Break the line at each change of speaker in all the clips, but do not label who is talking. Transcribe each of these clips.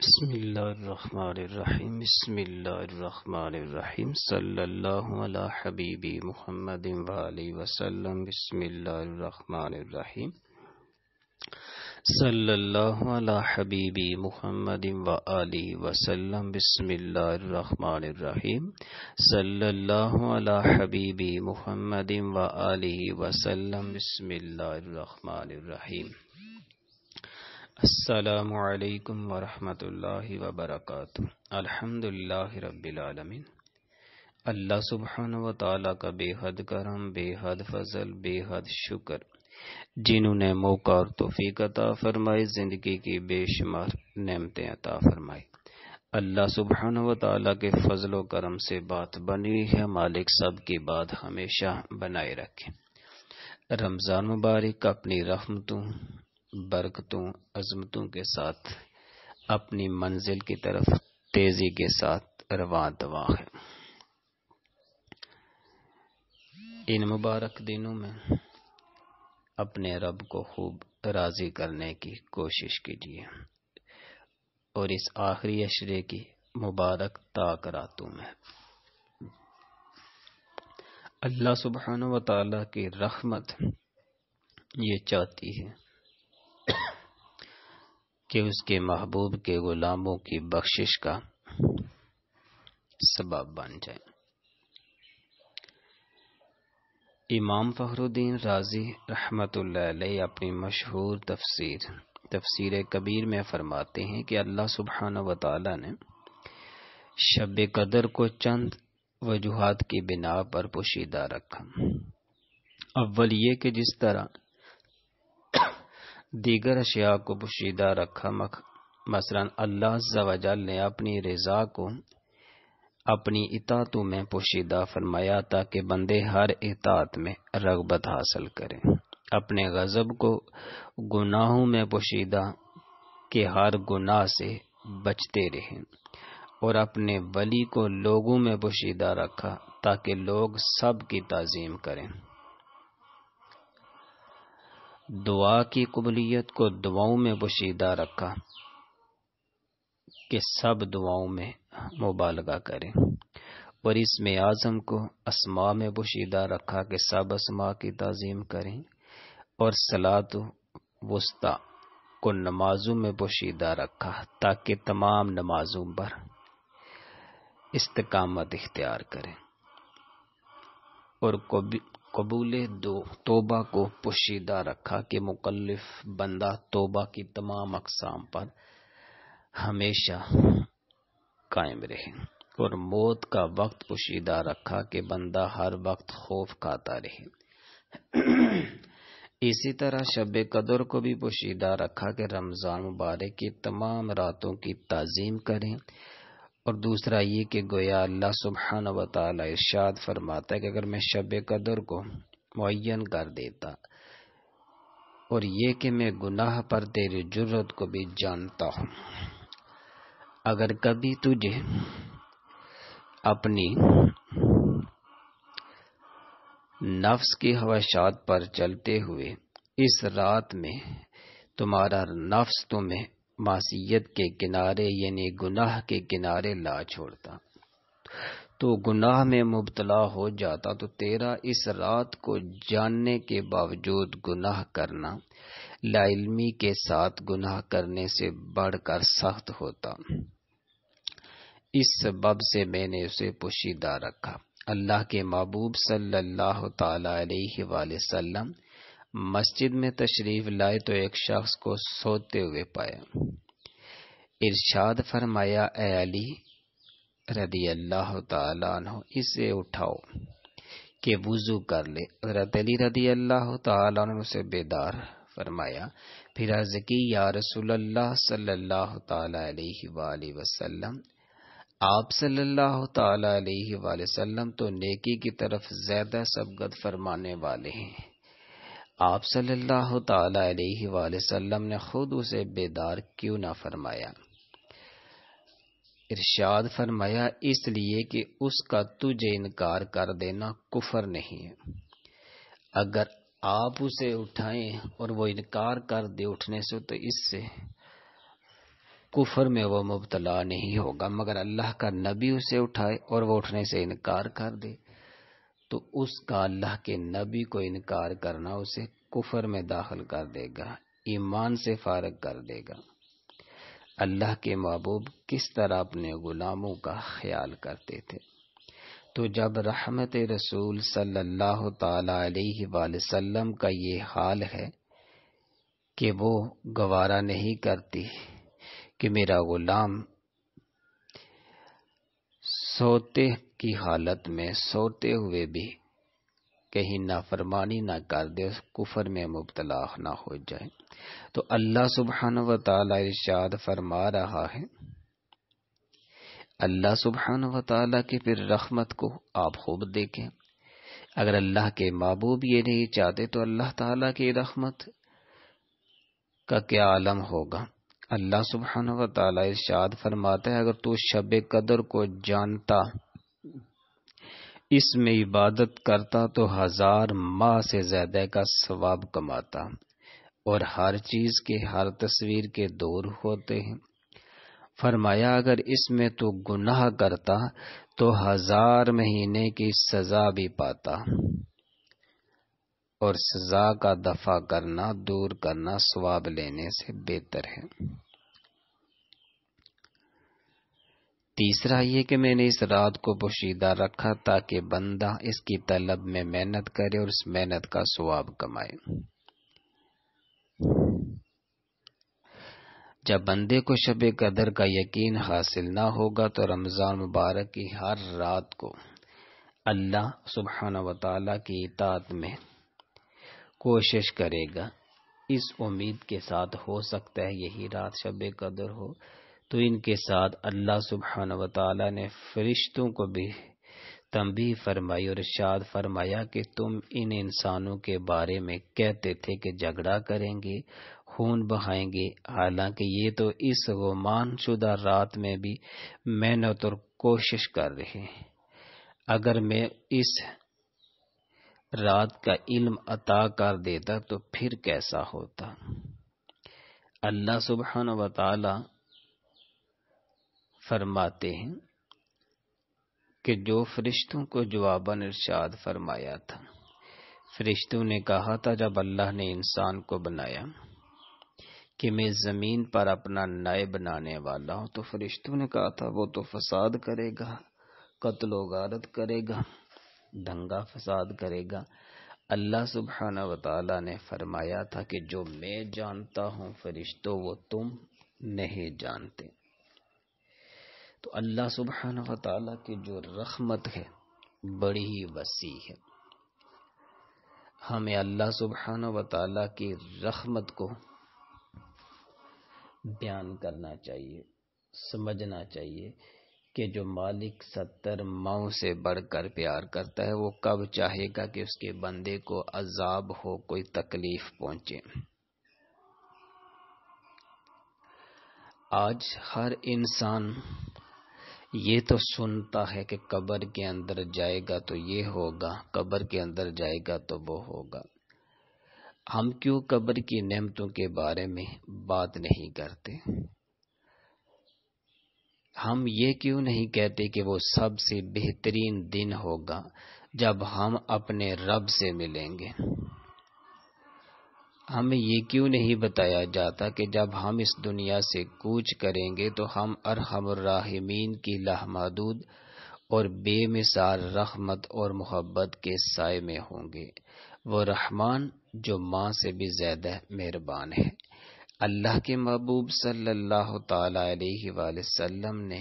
बसमीम बसमीम सल्ला हबीबी मोहम्मद वाली वसल्लम बसमीम सल्ला हबीबी मोहम्मद वाली वसल्लम बसमीम सल्ला हबीबी मोहम्मद वाली वसल्लम बसमीम असलकम वरहमतुल्लाह वबरकत अल्हम्दुलिल्लाह रब्बिल आलमीन अल्लाह सुबहान व ताला का बेहद करम बेहद फजल बेहद शुक्र जिन्होंने मौका और तोफीक अता फरमाई ज़िंदगी की बेशुमार नेमतें अता फरमाई अल्लाह सुबहान व ताला के फजल करम से बात बनी है मालिक सब की बात हमेशा बनाए रखें रमज़ान मुबारक अपनी रहमतों बरकतों अजमतों के साथ अपनी मंजिल की तरफ तेजी के साथ रवा दवा है इन मुबारक दिनों में अपने रब को खूब राजी करने की कोशिश कीजिए और इस आखिरी अशरे की मुबारक ताक रातों में अल्लाह सुबहान वाली की रहमत ये चाहती है कि उसके महबूब के गुलामों की बख्शिश का सबब बन जाए इमाम फखरुद्दीन राजी रहमत अपनी मशहूर तफसीर तफसीर कबीर में फरमाते हैं कि अल्लाह सुबहान वाली ने शब कदर को चंद वजूहत की बिना पर पोशीदा रखा अव्वल ये कि जिस तरह दीगर अशिया को पोशीदा रखा मख मसला अल्लाह जवाजल ने अपनी रजा को अपनी इतातों में पोशीदा फरमाया ताकि बंदे हर इतात में रगबत हासिल करें अपने गज़ब को गुनाहों में पोशीदा के हर गुनाह से बचते रहें और अपने वली को लोगों में पोशीदा रखा ताकि लोग सब की तज़ीम करें दुआ की कबलीत को दुआओं में पोशीदा रखा कि सब दुआओं में मुबालगा करें और इसमें आज़म को असमा में पोशीदा रखा कि सब असमा की तज़ीम करें और सलात वस्ता को नमाजों में पोशीदा रखा ताकि तमाम नमाजों पर इस्तकामत इख्तियार करें और कबूल दो तोबा को पोशीदा रखा कि मुकलफ बंदा तोबा की तमाम अकसाम पर हमेशा कायम रहे और मौत का वक्त पोशीदा रखा कि बंदा हर वक्त खौफ खाता रहे इसी तरह शब कदर को भी पोशीदा रखा कि रमज़ान मुबारक की तमाम रातों की ताजीम करें और दूसरा ये कि गोया अल्लाह सुबहान व ताली इर्शाद फरमाता है कि अगर मैं शब कदर को मुन कर देता और ये कि मैं गुनाह पर तेरी जुर्रत को भी जानता हूँ अगर कभी तुझे अपनी नफ्स की हवाशात पर चलते हुए इस रात में तुम्हारा नफ्स तुम्हें मासीत के किनारे यानी गुनाह के किनारे ला छोड़ता तो गुनाह में मुबतला हो जाता तो तेरा इस रात को जानने के बावजूद गुनाह करना लाइलमी के साथ गुनाह करने से बढ़कर सख्त होता इस सबब से मैंने उसे पुशीदा रखा अल्लाह के महबूब सल्लल्लाहु अलैहि वसल्लम मस्जिद में तशरीफ लाए तो एक शख्स को सोते हुए पाया इरशाद फरमाया अली रदी अल्लाह तु इसे उठाओ के वज़ू कर ले हजरत अली रदी अल्लाह तु उसे बेदार फरमाया फिर अर्ज की या रसूल अल्लाह सल्लल्लाहु अलैहि वसल्लम आप सल्लल्लाहु अलैहि वसल्लम तो नेकी की तरफ ज्यादा सबगत फरमाने वाले हैं आप सल्लल्लाहु अलैहि वसल्लम ने खुद उसे बेदार क्यों ना फरमाया इरशाद फरमाया इसलिए कि उसका तुझे इनकार कर देना कुफर नहीं है अगर आप उसे उठाएं और वो इनकार कर दे उठने से तो इससे कुफर में वो मुबतला नहीं होगा मगर अल्लाह का नबी उसे उठाए और वो उठने से इनकार कर दे तो उसका अल्लाह के नबी को इनकार करना उसे कुफर में दाखिल कर देगा ईमान से फारग कर देगा अल्लाह के महबूब किस तरह अपने गुलामों का ख्याल करते थे तो जब रहमत रसूल सल्लल्लाहु अलैहि वसल्लम का ये हाल है कि वो गवारा नहीं करती कि मेरा गुलाम सोते की हालत में सोते हुए भी कहीं नाफरमानी ना कर दे कुफर में मुबतला ना हो जाए तो अल्लाह सुबहान व ताला फरमा रहा है अल्लाह सुबहान व ताला की फिर रहमत को आप खूब देखें अगर अल्लाह के महबूब ये नहीं चाहते तो अल्लाह ताला की रहमत का क्या आलम होगा अल्लाह सुबहान व ताला इर्शाद फरमाते हैं अगर तू शब कदर को जानता इसमें इबादत करता तो हजार माह से ज्यादा का स्वाब कमाता और हर चीज के हर तस्वीर के दूर होते हैं फरमाया अगर इसमें तू गुनाह करता तो हजार महीने की सजा भी पाता और सजा का दफा करना दूर करना स्वाब लेने से बेहतर है तीसरा ये कि मैंने इस रात को पोशीदा रखा ताकि बंदा इसकी तलब में मेहनत करे और इस मेहनत का स्वाब कमाए जब बंदे को शब कदर का यकीन हासिल ना होगा तो रमज़ान मुबारक की हर रात को अल्लाह सुबहाना वाली की इतात में कोशिश करेगा इस उम्मीद के साथ हो सकता है यही रात शब कदर हो तो इनके साथ अल्लाह सुबहान वाली ने फरिश्तों को भी तंबी फरमाई और इर्शाद फरमाया कि तुम इन इंसानों के बारे में कहते थे कि झगड़ा करेंगे खून बहाएंगे हालांकि ये तो इस गुमान शुदा रात में भी मेहनत और कोशिश कर रहे हैं अगर मैं इस रात का इल्म अता कर देता तो फिर कैसा होता अल्लाह सुबहान वाली फरमाते हैं कि जो फरिश्तों को जवाबन इरशाद फरमाया था फरिश्तों ने कहा था जब अल्लाह ने इंसान को बनाया कि मैं ज़मीन पर अपना नए बनाने वाला हूँ तो फरिश्तों ने कहा था वो तो फसाद करेगा कत्लो गारत करेगा दंगा फसाद करेगा अल्लाह सुबहाना वाली ने फरमाया था कि जो मैं जानता हूँ फरिश्तों वो तुम नहीं जानते तो अल्लाह सुबहाना वाली की जो रहमत है बड़ी ही वसी है हमें अल्लाह सुबहाना वाली की रहमत को बयान करना चाहिए समझना चाहिए कि जो मालिक सत्तर माओ से बढ़कर प्यार करता है वो कब चाहेगा कि उसके बंदे को अजाब हो कोई तकलीफ पहुंचे आज हर इंसान ये तो सुनता है कि कब्र के अंदर जाएगा तो ये होगा कब्र के अंदर जाएगा तो वो होगा हम क्यों कब्र की नेमतों के बारे में बात नहीं करते हम ये क्यों नहीं कहते कि वो सबसे बेहतरीन दिन होगा जब हम अपने रब से मिलेंगे हमें ये क्यों नहीं बताया जाता कि जब हम इस दुनिया से कूच करेंगे तो हम अरहमराहिमीन की लहमदूद और बेमिसाल रहमत और मोहब्बत के साय में होंगे वो रहमान जो माँ से भी ज़्यादा मेहरबान है अल्लाह के महबूब सल्लल्लाहु अलैहि वसल्लम ने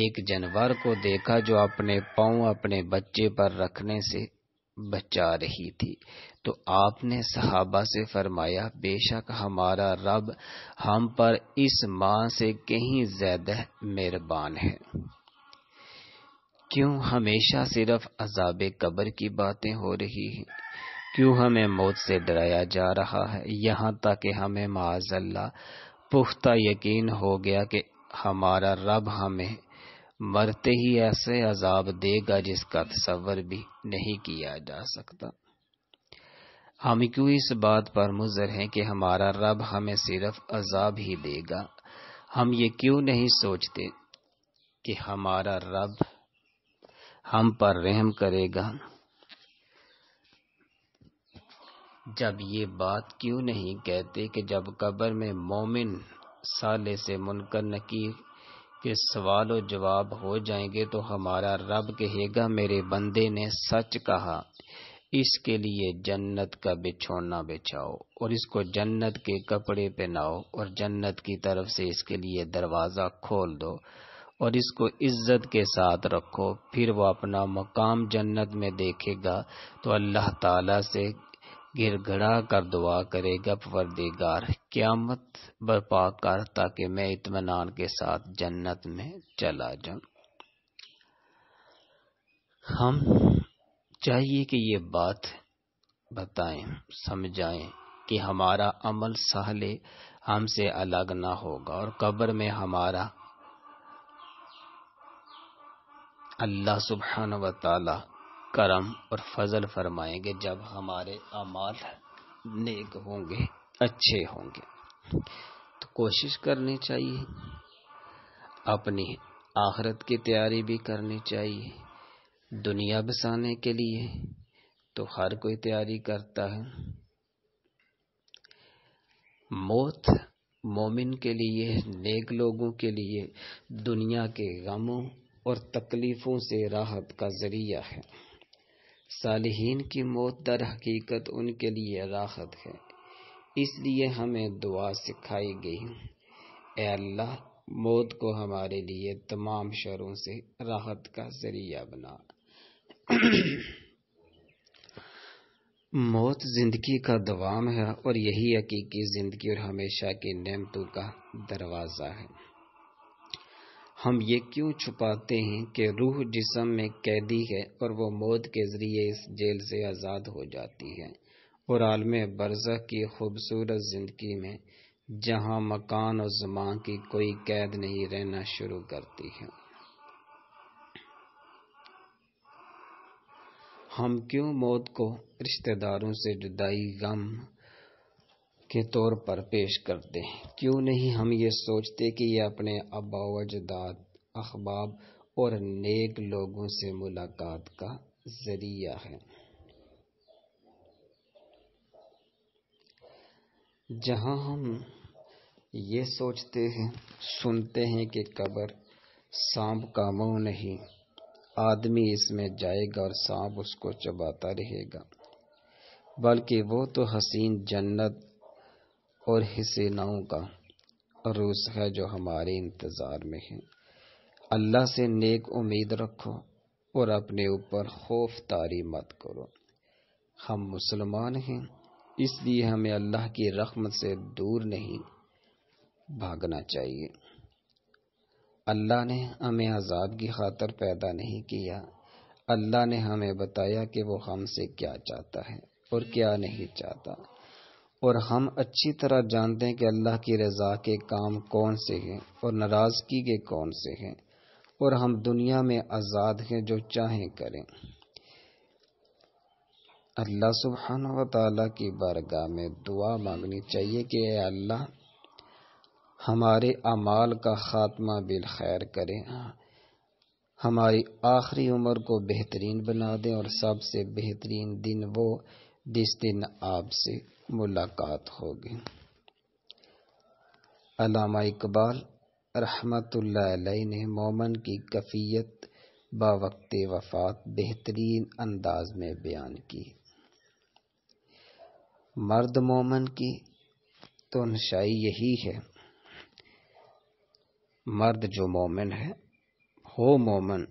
एक जानवर को देखा जो अपने पाँव अपने बच्चे पर रखने से बचा रही थी तो आपने सहाबा से फरमाया बेशक हमारा रब हम पर इस माँ से कहीं ज्यादा मेहरबान है क्यों हमेशा सिर्फ अजाब कब्र की बातें हो रही हैं क्यों हमें मौत से डराया जा रहा है यहाँ तक कि हमें माजल्ला पुख्ता यकीन हो गया कि हमारा रब हमें मरते ही ऐसे अजाब देगा जिसका तस्वर भी नहीं किया जा सकता हम क्यों इस बात पर मुजर हैं कि हमारा रब हमें सिर्फ अजाब ही देगा हम ये क्यों नहीं सोचते कि हमारा रब हम पर रहम करेगा जब ये बात क्यों नहीं कहते कि जब कब्र में मोमिन साले से मुनकर नकीर के सवाल और जवाब हो जाएंगे तो हमारा रब कहेगा मेरे बंदे ने सच कहा इसके लिए जन्नत का बिछोड़ना बिछाओ और इसको जन्नत के कपड़े पहनाओ और जन्नत की तरफ से इसके लिए दरवाज़ा खोल दो और इसको इज्जत के साथ रखो फिर वो अपना मकाम जन्नत में देखेगा तो अल्लाह ताला से गिड़गड़ा कर दुआ करेगा परवरदिगार क्यामत बर्पा कर ताकि मैं इतमान के साथ जन्नत में चला जाऊं हम चाहिए कि ये बात बताएं समझाएं कि हमारा अमल सहले हमसे अलग ना होगा और कब्र में हमारा अल्लाह सुबहान व ताला करम और फजल फरमाएंगे जब हमारे अमाल नेक होंगे अच्छे होंगे तो कोशिश करनी चाहिए अपनी आखरत की तैयारी भी करनी चाहिए दुनिया बसाने के लिए तो हर कोई तैयारी करता है मौत मोमिन के लिए नेक लोगों के लिए दुनिया के गमों और तकलीफों से राहत का जरिया है सालहीन की मौत दर हकीकत उनके लिए राहत है इसलिए हमें दुआ सिखाई गई अल्लाह मौत को हमारे लिए तमाम शरों से राहत का जरिया बना मौत जिंदगी का दवाम है और यही हकीकी जिंदगी और हमेशा की नेमतों का दरवाज़ा है हम ये क्यों छुपाते हैं कि रूह जिसम में कैदी है और वो मौत के ज़रिए इस जेल से आज़ाद हो जाती है और आलम बरज़ह की खूबसूरत ज़िंदगी में जहाँ मकान और ज़मान की कोई कैद नहीं रहना शुरू करती है हम क्यों मौत को रिश्तेदारों से जुदाई गम के तौर पर पेश करते हैं क्यों नहीं हम ये सोचते कि ये अपने अबाव अजदाद और नेक लोगों से मुलाकात का जरिया है जहां हम ये सोचते हैं सुनते हैं कि कबर सांप का मुंह नहीं आदमी इसमें जाएगा और सांप उसको चबाता रहेगा बल्कि वो तो हसीन जन्नत और हिसेनाओं का अरूस है जो हमारे इंतज़ार में है अल्लाह से नेक उम्मीद रखो और अपने ऊपर खौफ तारी मत करो हम मुसलमान हैं इसलिए हमें अल्लाह की रकम से दूर नहीं भागना चाहिए अल्लाह ने हमें आज़ाद की खातर पैदा नहीं किया अल्लाह ने हमें बताया कि वो हमसे क्या चाहता है और क्या नहीं चाहता और हम अच्छी तरह जानते हैं कि अल्लाह की रज़ा के काम कौन से हैं और नाराज़गी के कौन से हैं और हम दुनिया में आज़ाद हैं जो चाहें करें अल्लाह सुबहान व की बारगाह में दुआ मांगनी चाहिए कि अल्लाह हमारे अमाल का ख़ात्मा बिल खैर करें हमारी आखिरी उम्र को बेहतरीन बना दें और सबसे बेहतरीन दिन वो जिस दिन आपसे मुलाकात होगी अलामा इकबाल रहमत ने मोमन की कफ़ीयत बावक्त वफात बेहतरीन अंदाज में बयान की मर्द मोमन की तो नशाई यही है मर्द जो मोमन है हो मोमन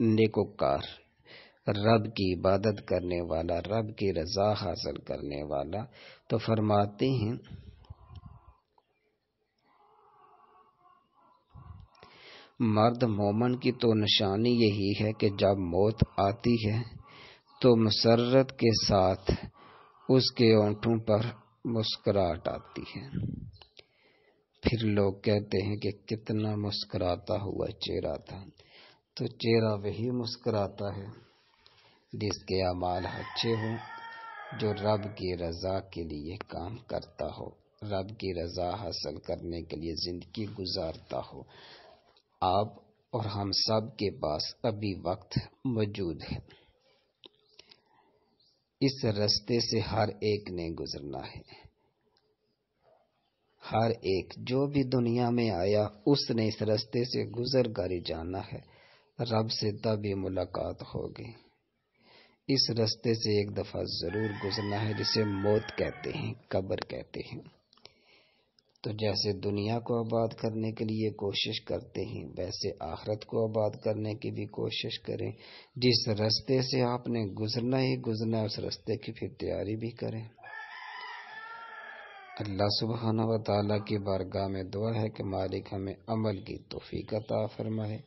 नेकोकार रब की इबादत करने वाला रब की रज़ा हासिल करने वाला तो फरमाते हैं मर्द मोमन की तो निशानी यही है कि जब मौत आती है तो मसरत के साथ उसके ओंठों पर मुस्कुराहट आती है फिर लोग कहते हैं कि कितना मुस्कुराता हुआ चेहरा था तो चेहरा वही मुस्कुराता है जिसके अमाल अच्छे हों जो रब की रज़ा के लिए काम करता हो रब की रज़ा हासिल करने के लिए ज़िंदगी गुजारता हो आप और हम सब के पास अभी वक्त मौजूद है इस रस्ते से हर एक ने गुजरना है हर एक जो भी दुनिया में आया उसने इस रस्ते से गुजर कर जाना है रब से तभी मुलाकात होगी इस रास्ते से एक दफा जरूर गुजरना है जिसे मौत कहते हैं कब्र कहते हैं तो जैसे दुनिया को आबाद करने के लिए कोशिश करते हैं वैसे आखरत को आबाद करने की भी कोशिश करें जिस रास्ते से आपने गुजरना ही गुजरना है उस रास्ते की फिर तैयारी भी करें अल्लाह सुबहाना वाली की बारगाह में दुआ है कि मालिक हमें अमल की तोफ़ी का ता फरमाए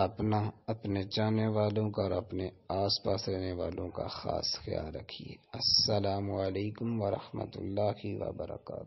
अपना अपने जाने वालों का और अपने आस पास रहने वालों का ख़ास ख्याल रखिए असलकम वरहमल वर्का